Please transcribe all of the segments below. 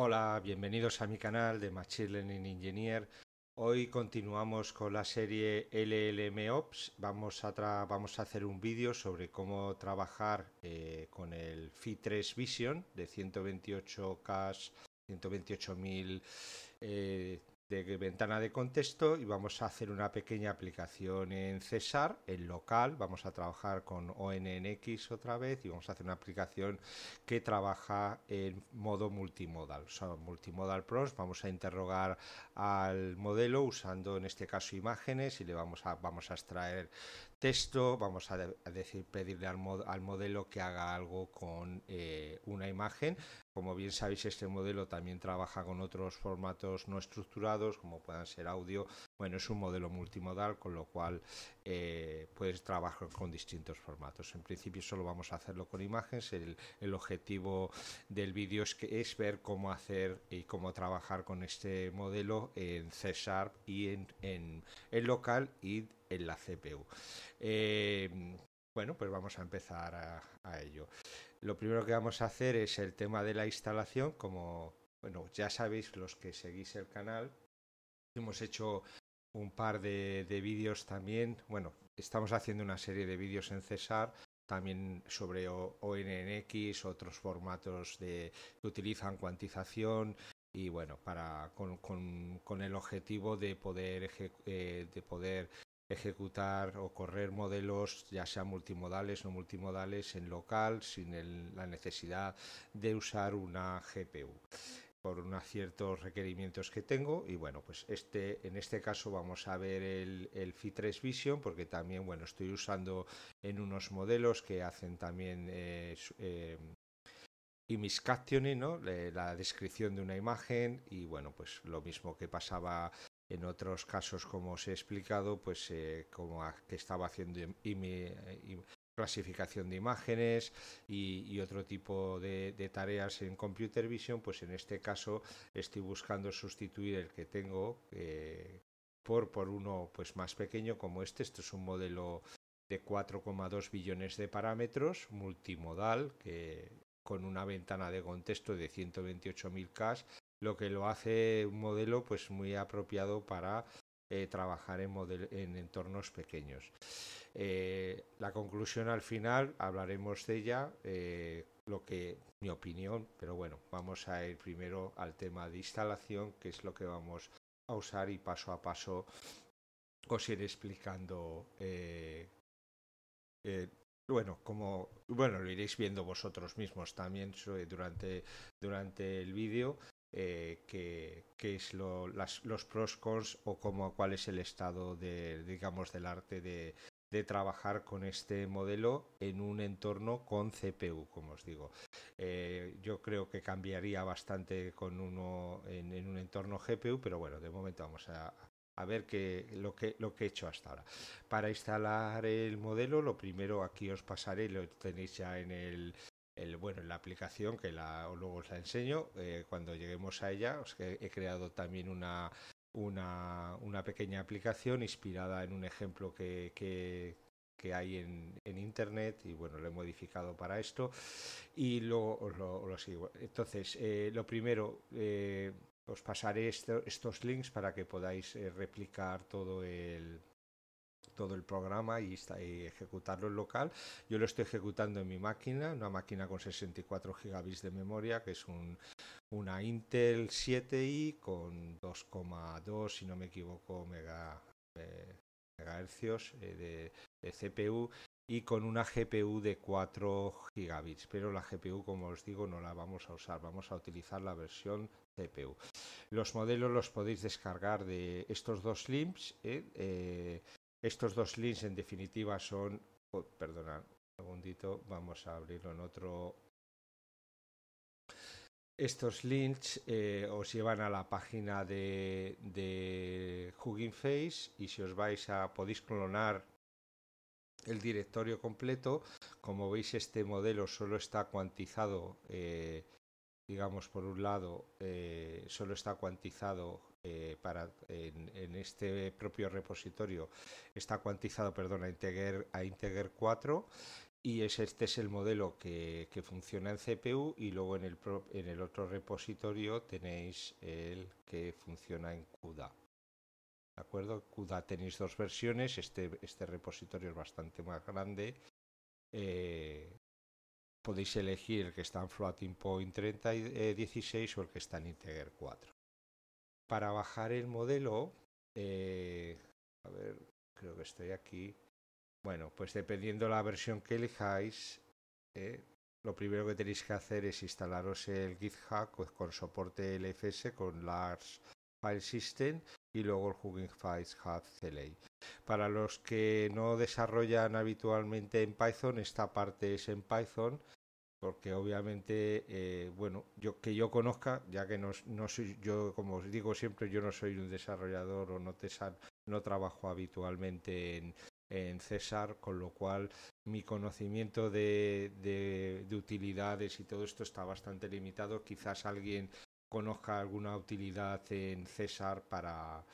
Hola, bienvenidos a mi canal de Machine Learning Engineer. Hoy continuamos con la serie LLM Vamos a, vamos a hacer un vídeo sobre cómo trabajar eh, con el fit 3 Vision de 128K, 128.000 de ventana de contexto y vamos a hacer una pequeña aplicación en Cesar, en local, vamos a trabajar con ONNX otra vez y vamos a hacer una aplicación que trabaja en modo multimodal, multimodal pros, vamos a interrogar al modelo usando en este caso imágenes y le vamos a, vamos a extraer texto, vamos a, decir, pedirle al, al, modelo que haga algo con eh, una imagen, como bien sabéis, este modelo también trabaja con otros formatos no estructurados, como puedan ser audio. Bueno, es un modelo multimodal, con lo cual eh, puedes trabajar con distintos formatos. En principio solo vamos a hacerlo con imágenes. El, objetivo del vídeo es, ver cómo hacer y cómo trabajar con este modelo en C Sharp y en, en, local y en la CPU. Eh, bueno, pues vamos a empezar a ello. Lo primero que vamos a hacer es el tema de la instalación, como bueno, ya sabéis los que seguís el canal. Hemos hecho un par de, vídeos también, bueno, estamos haciendo una serie de vídeos en Cesar también sobre ONNX, otros formatos de, que utilizan cuantización y bueno, para, con, el objetivo de poder, eh, de poder ejecutar o correr modelos, ya sean multimodales o multimodales, en local sin la necesidad de usar una GPU por unos ciertos requerimientos que tengo y bueno pues este en este caso vamos a ver el, el Fi3 Vision porque también bueno estoy usando en unos modelos que hacen también eh, y eh, mis captioning, la descripción de una imagen y bueno, pues lo mismo que pasaba en otros casos, como os he explicado, pues eh, como que estaba haciendo eh, clasificación de imágenes y, otro tipo de, tareas en computer vision, pues en este caso estoy buscando sustituir el que tengo eh, por, uno pues más pequeño como este. Esto es un modelo de 4,2 billones de parámetros multimodal con una ventana de contexto de 128.000K lo que lo hace un modelo pues muy apropiado para eh, trabajar en, en, entornos pequeños. Eh, la conclusión al final hablaremos de ella, eh, lo que mi opinión, pero bueno, vamos a ir primero al tema de instalación, que es lo que vamos a usar y paso a paso os iré explicando. bueno, como bueno, lo iréis viendo vosotros mismos también durante, durante el vídeo eh, qué, es lo, los pros cons o cómo, cuál es el estado de, digamos, del arte de, trabajar con este modelo en un entorno con CPU, como os digo. Eh, yo creo que cambiaría bastante con uno en, un entorno GPU, pero bueno, de momento vamos a, ver qué lo que he hecho hasta ahora. Para instalar el modelo, lo primero aquí os pasaré, lo tenéis ya en el, el, bueno, la aplicación que la, luego os la enseño eh, cuando lleguemos a ella. Os he, he creado también una, una, pequeña aplicación inspirada en un ejemplo que, hay en, internet y bueno, lo he modificado para esto y luego os lo, sigo. Entonces, eh, lo primero, eh, os pasaré estos links para que podáis replicar todo el, todo el programa y, ejecutarlo en local. Yo lo estoy ejecutando en mi máquina, una máquina con 64 gigabits de memoria, que es una Intel 7i con 2,2, si no me equivoco, mega, eh, megahercios eh, de, CPU y con una GPU de 4 gigabits. Pero la GPU, como os digo, no la vamos a usar, vamos a utilizar la versión CPU. Los modelos los podéis descargar de estos dos links. ¿eh? eh estos dos links en definitiva son, oh, perdonad un segundito, vamos a abrirlo en otro. Estos links eh, os llevan a la página de, de Hugging Face y si os vais a, podéis clonar el directorio completo. Como veis, este modelo solo está cuantizado, eh, digamos, por un lado, eh, solo está cuantizado eh, en, este propio repositorio está cuantizado perdón, a, Integer, a Integer 4 y este es el modelo que, funciona en CPU y luego en el, en el otro repositorio tenéis el que funciona en CUDA. ¿De acuerdo? CUDA tenéis dos versiones, este, este repositorio es bastante más grande. Eh, podéis elegir el que está en Floating Point 30, 16 eh, o el que está en Integer 4 para bajar el modelo, eh, a ver, creo que estoy aquí. Bueno, pues dependiendo la versión que elijáis, eh, lo primero que tenéis que hacer es instalaros el GitHub con soporte LFS, con Large File System y luego el Hugging Files Hub CLA. E para los que no desarrollan habitualmente en Python, esta parte es en Python porque obviamente, eh, bueno, que yo conozca, ya que no, soy, yo como os digo siempre, yo no soy un desarrollador o no, te sal, no trabajo habitualmente en, en César, con lo cual mi conocimiento de, de, utilidades y todo esto está bastante limitado. Quizás alguien conozca alguna utilidad en César para,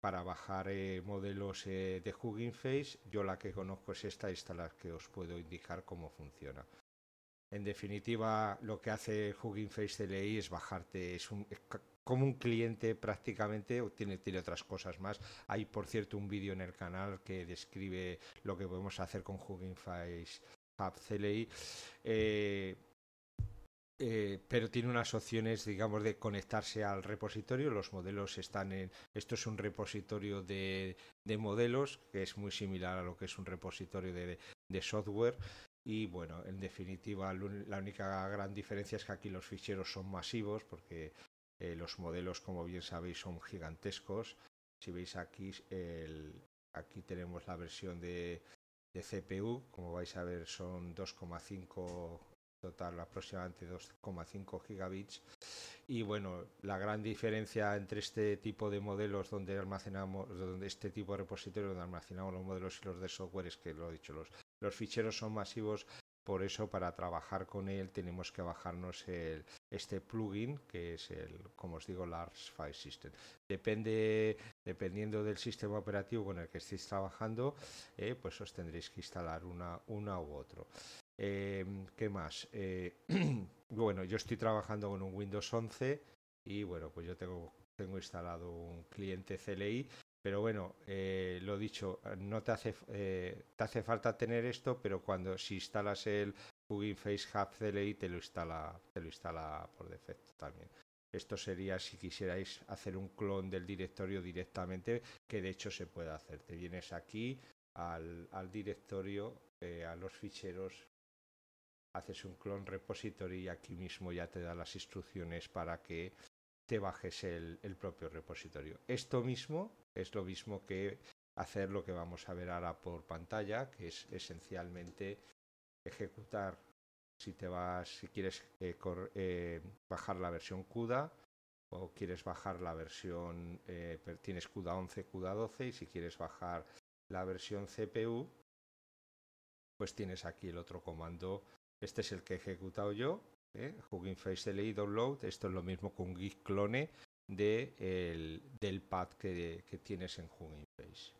para bajar eh, modelos eh, de Hugging Face. Yo la que conozco es esta, esta la que os puedo indicar cómo funciona. En definitiva, lo que hace Hugging Face CLI es bajarte, es como un cliente prácticamente tiene, tiene otras cosas más. Hay, por cierto, un vídeo en el canal que describe lo que podemos hacer con Hugging Face Hub CLI. Eh, eh, pero tiene unas opciones, digamos, de conectarse al repositorio. Los modelos están en. Esto es un repositorio de, modelos, que es muy similar a lo que es un repositorio de, de software. Y bueno, en definitiva, la única gran diferencia es que aquí los ficheros son masivos porque eh, los modelos, como bien sabéis, son gigantescos. Si veis aquí, aquí tenemos la versión de, de CPU. Como vais a ver, son 2,5 total, aproximadamente 2,5 gigabits. Y bueno, la gran diferencia entre este tipo de modelos donde almacenamos, donde este tipo de repositorio donde almacenamos los modelos y los de software es que lo he dicho, los, los ficheros son masivos, por eso para trabajar con él tenemos que bajarnos este plugin que es el, como os digo, Large File System. Depende, dependiendo del sistema operativo con el que estéis trabajando, eh, pues os tendréis que instalar una, una u otro. Em, ¿Qué más? Eh, bueno, yo estoy trabajando con un Windows 11 y bueno, pues yo tengo, tengo instalado un cliente CLI pero bueno, eh, lo dicho, no eh, te hace, falta tener esto, pero cuando si instalas el plugin FaceHub CLI te lo instala, te lo instala por defecto también. Esto sería si quisierais hacer un clon del directorio directamente, que de hecho se puede hacer. Te vienes aquí al, directorio, eh, a los ficheros, haces un clon repository y aquí mismo ya te da las instrucciones para que te bajes el, el propio repositorio. Esto mismo es lo mismo que hacer lo que vamos a ver ahora por pantalla, que es esencialmente ejecutar si te vas, si quieres eh, eh, bajar la versión CUDA o quieres bajar la versión, eh, tienes CUDA 11, CUDA 12 y si quieres bajar la versión CPU, pues tienes aquí el otro comando. Este es el que he ejecutado yo, Hugging Face Download. Esto es lo mismo con git clone, del pad que, que, tienes en Hugging Face.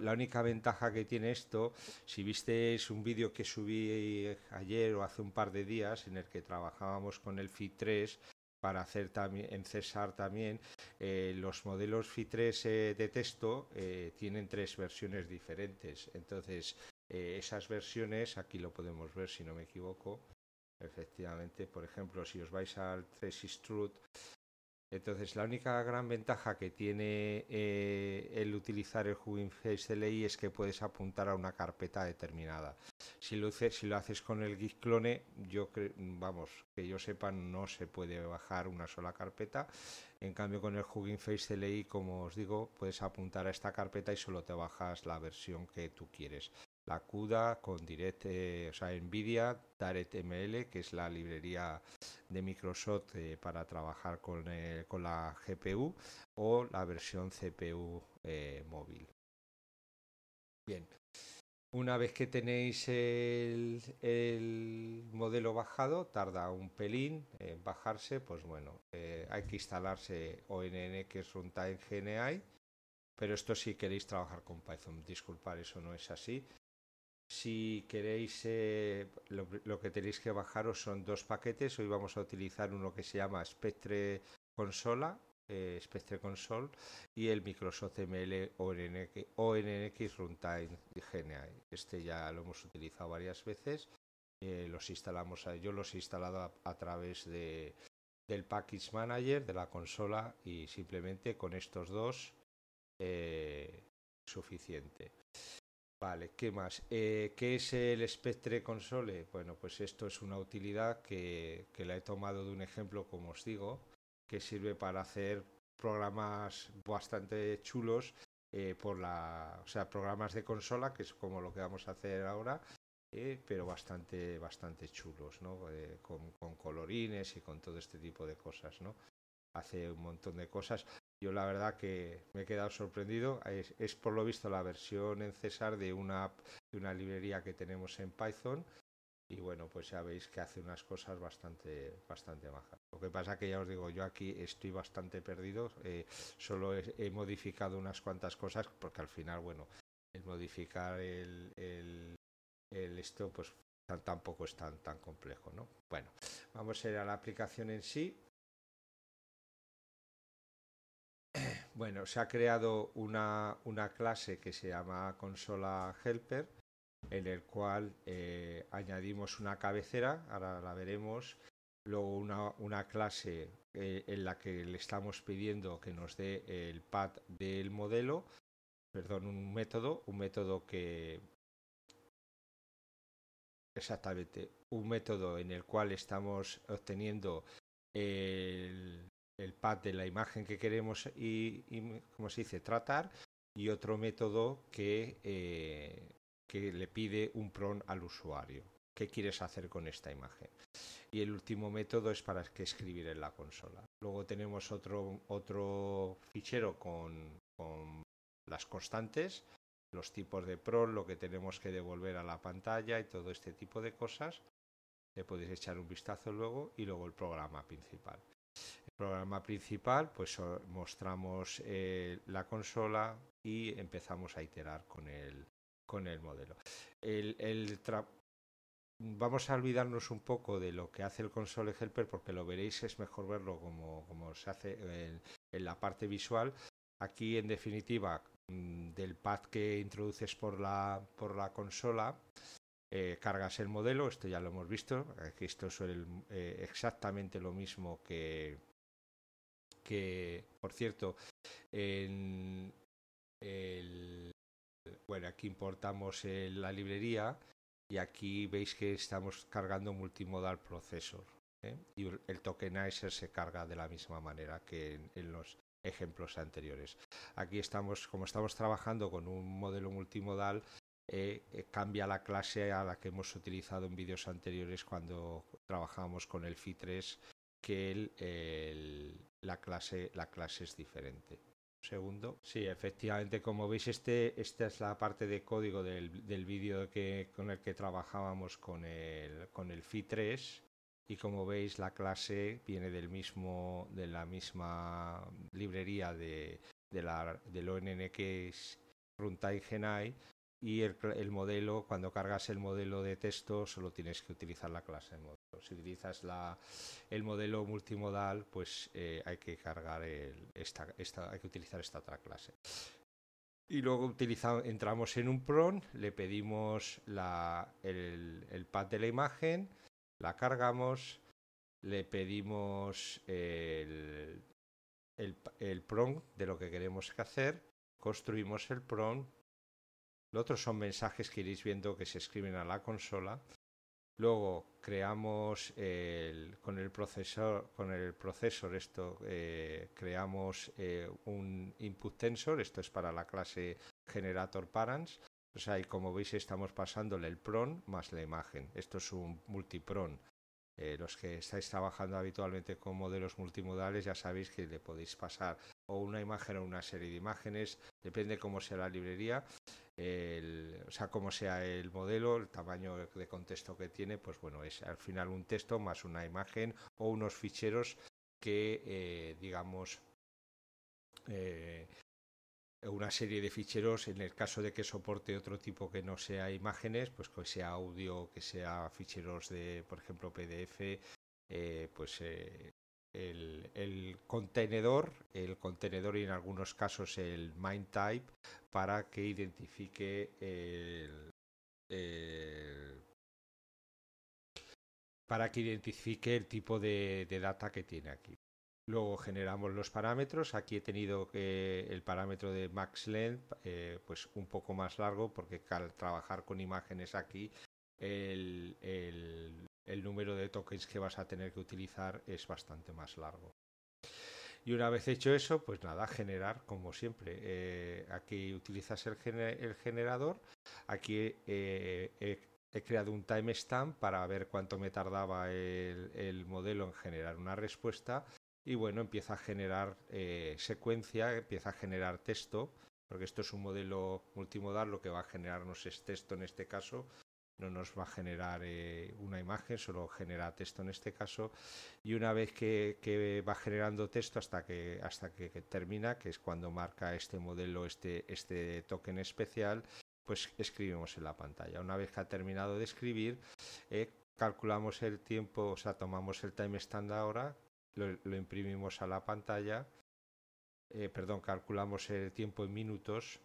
la única ventaja que tiene esto, si visteis un vídeo que subí ayer o hace un par de días en el que trabajábamos con el fit 3 para hacer también en también, eh, los modelos fit 3 eh, de texto eh, tienen tres versiones diferentes. Entonces, esas versiones, aquí lo podemos ver si no me equivoco, efectivamente, por ejemplo, si os vais al 3 Truth entonces, la única gran ventaja que tiene eh, el utilizar el Hugging Face CLI es que puedes apuntar a una carpeta determinada. Si lo, haces con el Git Clone, yo vamos, que yo sepa, no se puede bajar una sola carpeta. En cambio, con el Hugging Face CLI, como os digo, puedes apuntar a esta carpeta y solo te bajas la versión que tú quieres. La CUDA con Direct, eh, o sea, NVIDIA, DirectML, que es la librería de Microsoft eh, para trabajar con, con, la GPU o la versión CPU eh, móvil. Bien, una vez que tenéis el, modelo bajado, tarda un pelín en bajarse, pues bueno, eh, hay que instalarse ONN que es Runtime GNI, pero esto si queréis trabajar con Python, disculpar, eso no es así. Si queréis, eh, lo, que tenéis que bajaros son dos paquetes. Hoy vamos a utilizar uno que se llama Spectre Consola, eh, Spectre Console, y el Microsoft ML ONNX, Runtime GNI. Este ya lo hemos utilizado varias veces. Eh, los instalamos, yo los he instalado a, través del Package Manager de la consola y simplemente con estos dos suficiente. Vale, ¿qué más? Eh, ¿Qué es el Spectre Console? Bueno, pues esto es una utilidad que, que, la he tomado de un ejemplo, como os digo, que sirve para hacer programas bastante chulos eh, por la, o sea, programas de consola, que es como lo que vamos a hacer ahora, eh, pero bastante, bastante chulos, ¿no? Eh, con, con colorines y con todo este tipo de cosas, ¿no? Hace un montón de cosas. Yo la verdad que me he quedado sorprendido. Es, por lo visto la versión en César de una, una librería que tenemos en Python. Y bueno, pues ya veis que hace unas cosas bastante, bastante bajas Lo que pasa que ya os digo, yo aquí estoy bastante perdido. Eh, solo he, modificado unas cuantas cosas porque al final, bueno, el modificar el, el, esto pues tampoco es tan, tan complejo, ¿no? Bueno, vamos a ir a la aplicación en sí. Bueno, se ha creado una, una clase que se llama consola helper, en el cual eh, añadimos una cabecera, ahora la veremos, luego una, una clase eh, en la que le estamos pidiendo que nos dé el pad del modelo, perdón, un método, un método que... Exactamente, un método en el cual estamos obteniendo el, el pad de la imagen que queremos y, como se dice, tratar, y otro método que, eh, le pide un PRON al usuario. ¿Qué quieres hacer con esta imagen? Y el último método es para escribir en la consola. Luego tenemos otro, otro fichero con, con las constantes, los tipos de PRON, lo que tenemos que devolver a la pantalla y todo este tipo de cosas. Le podéis echar un vistazo luego y luego el programa principal programa principal, pues mostramos eh, la consola y empezamos a iterar con el, con el modelo. El, el Vamos a olvidarnos un poco de lo que hace el console helper porque lo veréis, es mejor verlo como, como se hace en, la parte visual. Aquí, en definitiva, mm, del pad que introduces por la, por la consola, eh, cargas el modelo, esto ya lo hemos visto, esto es eh, exactamente lo mismo que, que, por cierto, en el, bueno, aquí importamos eh, la librería y aquí veis que estamos cargando multimodal processor. ¿eh? Y el tokenizer se carga de la misma manera que en, los ejemplos anteriores. Aquí estamos, como estamos trabajando con un modelo multimodal, eh, cambia la clase a la que hemos utilizado en vídeos anteriores cuando trabajamos con el FI3 que la, clase, la clase es diferente. segundo. Sí, efectivamente, como veis, este, esta es la parte de código del, del vídeo con el que trabajábamos con el, con el FI3 y como veis la clase viene del mismo de la misma librería de, de la, del ONN que es Runtime Genai y el, modelo, cuando cargas el modelo de texto, solo tienes que utilizar la clase de modelo. Si utilizas la, el modelo multimodal, pues eh, hay que cargar esta, hay que utilizar esta otra clase. Y luego entramos en un PRON, le pedimos el, pad de la imagen, la cargamos, le pedimos el, el, de lo que queremos hacer, construimos el PRON los otros son mensajes que iréis viendo que se escriben a la consola. Luego creamos con el procesor, con el esto eh, creamos eh, un input tensor. Esto es para la clase generator parents. O como veis estamos pasándole el pron más la imagen. Esto es un multipron. Eh, los que estáis trabajando habitualmente con modelos multimodales ya sabéis que le podéis pasar o una imagen o una serie de imágenes, depende cómo sea la librería el, o sea, como sea el modelo, el tamaño de contexto que tiene, pues bueno, es al final un texto más una imagen o unos ficheros que, eh, digamos, eh, una serie de ficheros en el caso de que soporte otro tipo que no sea imágenes, pues que sea audio, que sea ficheros de, por ejemplo, PDF, eh, pues eh, el, contenedor, el contenedor y en algunos casos el mind type para que identifique el, para que identifique el tipo de, data que tiene aquí. Luego generamos los parámetros. Aquí he tenido que eh, el parámetro de max length, eh, pues un poco más largo, porque al trabajar con imágenes aquí, el, el número de tokens que vas a tener que utilizar es bastante más largo. Y una vez hecho eso, pues nada, generar como siempre. Eh, aquí utilizas el, generador. Aquí eh, he, creado un timestamp para ver cuánto me tardaba el, modelo en generar una respuesta. Y bueno, empieza a generar eh, secuencia, empieza a generar texto, porque esto es un modelo multimodal, lo que va a generarnos es texto en este caso, no nos va a generar eh, una imagen, solo genera texto en este caso. Y una vez que, va generando texto hasta que hasta que, termina, que es cuando marca este modelo, este, este token especial, pues escribimos en la pantalla. Una vez que ha terminado de escribir, eh, calculamos el tiempo, o sea, tomamos el timestamp ahora, lo, imprimimos a la pantalla. Eh, perdón, calculamos el tiempo en minutos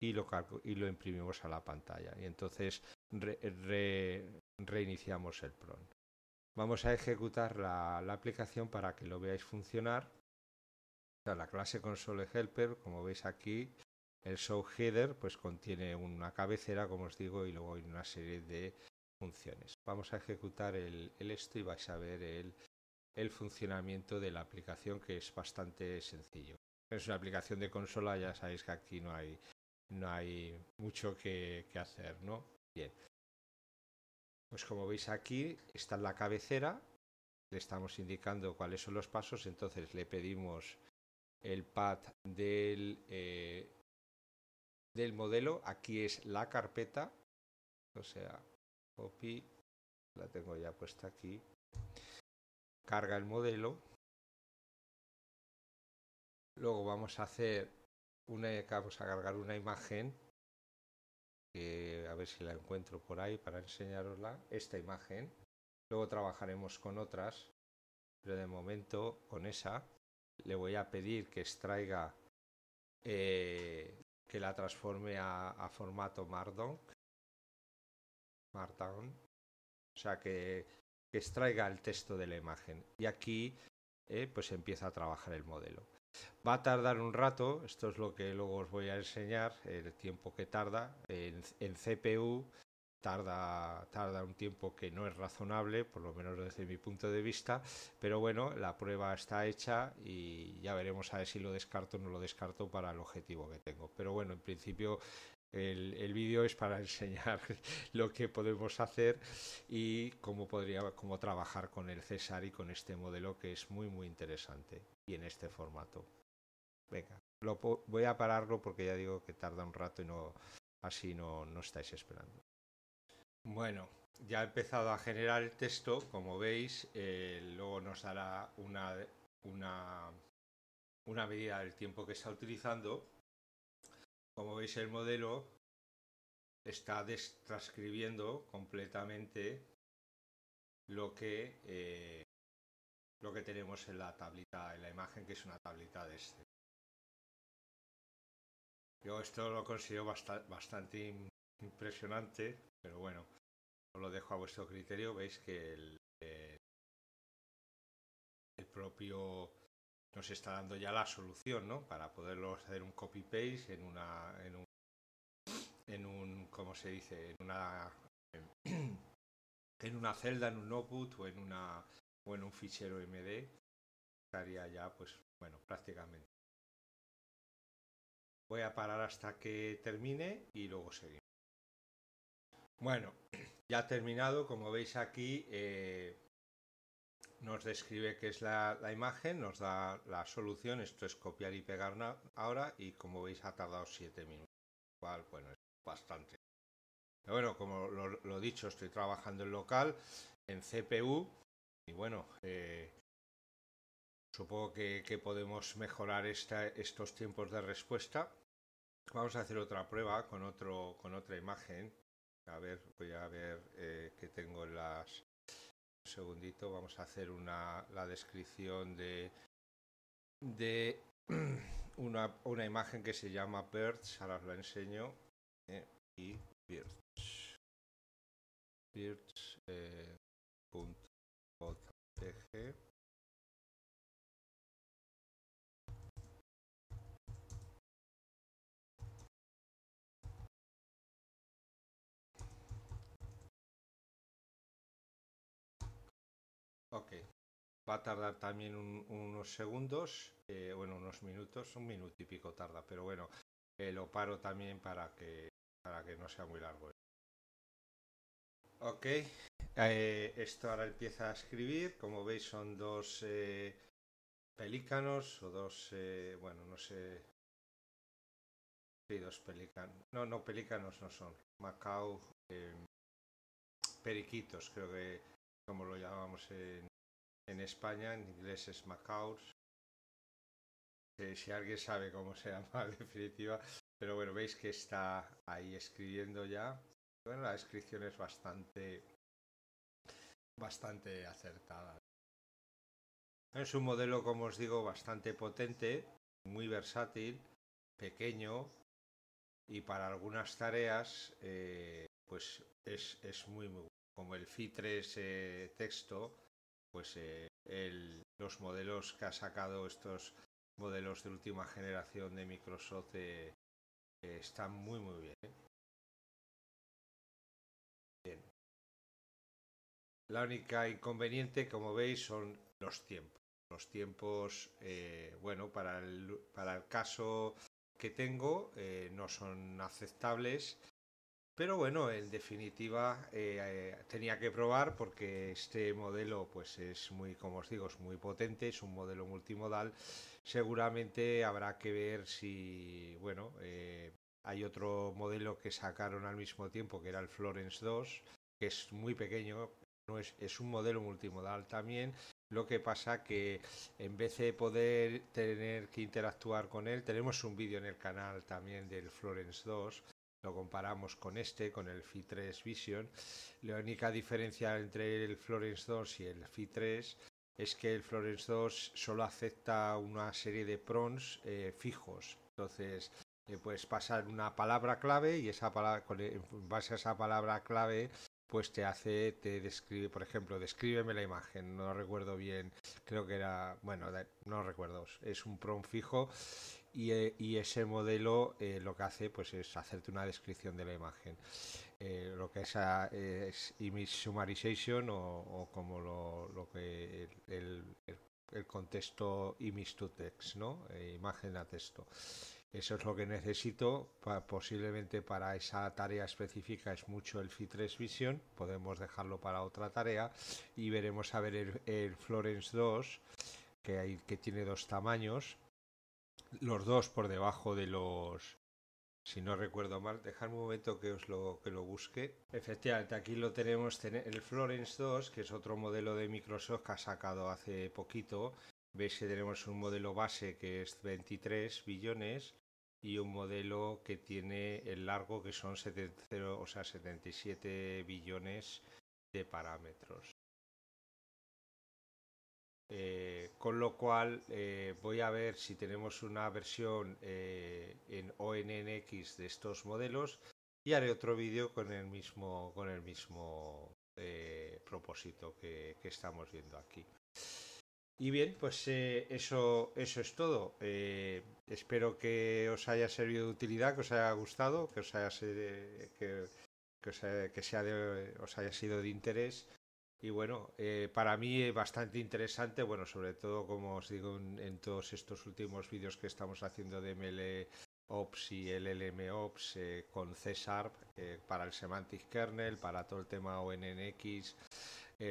y lo, y lo imprimimos a la pantalla. Y entonces reiniciamos el PRON. Vamos a ejecutar la, aplicación para que lo veáis funcionar. La clase console helper, como veis aquí, el show header pues contiene una cabecera, como os digo, y luego hay una serie de funciones. Vamos a ejecutar el, esto y vais a ver el, funcionamiento de la aplicación que es bastante sencillo. Es una aplicación de consola, ya sabéis que aquí no hay, no hay mucho que, que hacer, ¿no? Bien. Pues como veis aquí está en la cabecera, le estamos indicando cuáles son los pasos, entonces le pedimos el pad del, eh, del modelo, aquí es la carpeta, o sea, copy, la tengo ya puesta aquí, carga el modelo, luego vamos a hacer una, vamos a cargar una imagen eh, a ver si la encuentro por ahí para enseñarosla, esta imagen. Luego trabajaremos con otras, pero de momento con esa le voy a pedir que extraiga, eh, que la transforme a, formato Markdown. Markdown. O sea, que extraiga el texto de la imagen. Y aquí eh, pues empieza a trabajar el modelo. Va a tardar un rato, esto es lo que luego os voy a enseñar, el tiempo que tarda. En, en CPU tarda, tarda un tiempo que no es razonable, por lo menos desde mi punto de vista, pero bueno, la prueba está hecha y ya veremos a ver si lo descarto o no lo descarto para el objetivo que tengo. Pero bueno, en principio el, vídeo es para enseñar lo que podemos hacer y cómo, podría, cómo trabajar con el César y con este modelo que es muy muy interesante y en este formato. Venga, voy a pararlo porque ya digo que tarda un rato y no así no, estáis esperando. Bueno, ya ha empezado a generar el texto, como veis, eh, luego nos dará una, una medida del tiempo que está utilizando el modelo, está transcribiendo completamente lo que, eh, lo que tenemos en la tablita, en la imagen, que es una tablita de este. Yo esto lo considero bastante impresionante, pero bueno, lo dejo a vuestro criterio. Veis que el eh, propio nos está dando ya la solución, ¿no? Para poderlo hacer un copy-paste en una, en un, en un, ¿cómo se dice? En una, en, una celda, en un notebook o en una, o en un fichero MD, estaría ya, pues, bueno, prácticamente. Voy a parar hasta que termine y luego seguimos. Bueno, ya ha terminado, como veis aquí, eh, nos describe qué es la, imagen, nos da la solución, esto es copiar y pegarla ahora y como veis ha tardado 7 minutos, cual bueno, es bastante. Pero bueno, como lo, he dicho, estoy trabajando en local, en CPU y bueno, eh, supongo que, podemos mejorar esta, estos tiempos de respuesta. Vamos a hacer otra prueba con, otro, con otra imagen. A ver, voy a ver eh, qué tengo en las segundito, vamos a hacer una, la descripción de, de una, una imagen que se llama Birds, ahora os la enseño, eh, y Birds. Ok. Va a tardar también unos segundos, eh, bueno, unos minutos, un minuto y pico tarda, pero bueno, eh, lo paro también para que, para que no sea muy largo. Ok, eh, esto ahora empieza a escribir, como veis son dos pelícanos o dos, bueno, no sé, sí, dos pelícanos, no, no, pelícanos no son, Macao, periquitos creo que como lo llamamos en, España, en inglés es Macaus. Eh, si alguien sabe cómo se llama en definitiva, pero bueno, veis que está ahí escribiendo ya. Bueno, la descripción es bastante, bastante acertada. Es un modelo, como os digo, bastante potente, muy versátil, pequeño y para algunas tareas eh, pues es, muy, muy, bueno como el FI3 texto, pues eh, los modelos que ha sacado estos modelos de última generación de Microsoft eh, eh, están muy muy bien. La única inconveniente, como veis, son los tiempos. Los tiempos, bueno, para el, para el caso que tengo, no son aceptables pero bueno, en definitiva eh, eh, tenía que probar porque este modelo pues es muy, como os digo, es muy potente, es un modelo multimodal. Seguramente habrá que ver si, bueno, eh, hay otro modelo que sacaron al mismo tiempo que era el Florence 2, que es muy pequeño, es, es un modelo multimodal también. Lo que pasa que en vez de poder tener que interactuar con él, tenemos un vídeo en el canal también del Florence 2 lo comparamos con este, con el fi 3 Vision. La única diferencia entre el Florence 2 y el fi 3 es que el Florence 2 solo acepta una serie de prons eh, fijos. Entonces, eh, puedes pasar una palabra clave y esa palabra, con, eh, base a esa palabra clave pues te hace, te describe, por ejemplo, descríbeme la imagen, no recuerdo bien, creo que era, bueno, no recuerdo, es un PRON fijo eh, y, ese modelo eh, lo que hace pues es hacerte una descripción de la imagen. Eh, lo que es, image summarization o, como lo, que el, el, contexto image to text, ¿no? imagen a texto. Eso es lo que necesito. posiblemente para esa tarea específica es mucho el Fi3 Vision. Podemos dejarlo para otra tarea. Y veremos a ver el, Florence 2, que, hay, que tiene dos tamaños los dos por debajo de los, si no recuerdo mal, dejadme un momento que os lo, que lo busque. Efectivamente, aquí lo tenemos, el Florence 2, que es otro modelo de Microsoft que ha sacado hace poquito. Veis que tenemos un modelo base que es 23 billones y un modelo que tiene el largo que son 70, o sea, 77 billones de parámetros. Eh, con lo cual eh, voy a ver si tenemos una versión eh, en ONNX de estos modelos y haré otro vídeo con el mismo con el mismo propósito que, estamos viendo aquí y bien pues eso es todo espero que os haya servido de utilidad que os haya gustado que os haya que, que os haya sido de interés y bueno, eh, para mí es bastante interesante, bueno, sobre todo como os digo en, todos estos últimos vídeos que estamos haciendo de ML Ops y LLM Ops eh, con C eh, para el Semantic Kernel, para todo el tema ONNX,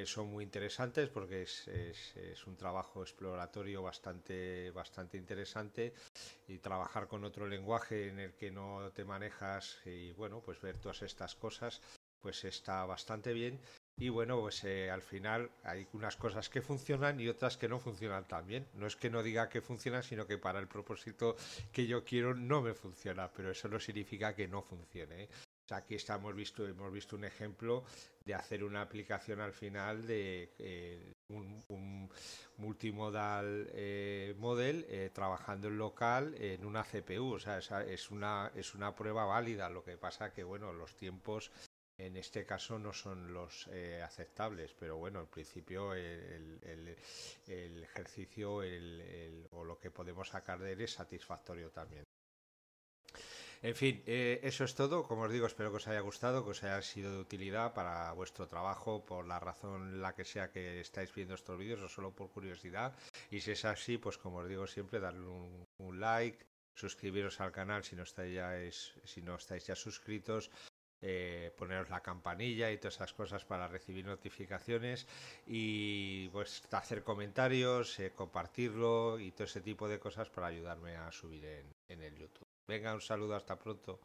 son muy interesantes porque es, es, un trabajo exploratorio bastante, bastante interesante y trabajar con otro lenguaje en el que no te manejas y bueno, pues ver todas estas cosas pues está bastante bien y bueno, pues eh, al final hay unas cosas que funcionan y otras que no funcionan también. No es que no diga que funciona, sino que para el propósito que yo quiero no me funciona, pero eso no significa que no funcione. ¿eh? aquí estamos visto, hemos visto un ejemplo de hacer una aplicación al final de eh, un, multimodal model trabajando en local en una CPU. O sea, es, es, una, es una prueba válida. Lo que pasa que, bueno, los tiempos en este caso no son los eh, aceptables, pero bueno, al principio el, ejercicio o lo que podemos sacar de él es satisfactorio también. En fin, eh, eso es todo. Como os digo, espero que os haya gustado, que os haya sido de utilidad para vuestro trabajo, por la razón la que sea que estáis viendo estos vídeos o solo por curiosidad. Y si es así, pues como os digo siempre, darle un, like, suscribiros al canal si si no estáis ya suscritos, eh, poneros la campanilla y todas esas cosas para recibir notificaciones y pues hacer comentarios, eh, compartirlo y todo ese tipo de cosas para ayudarme a subir en el YouTube. Venga, un saludo, hasta pronto.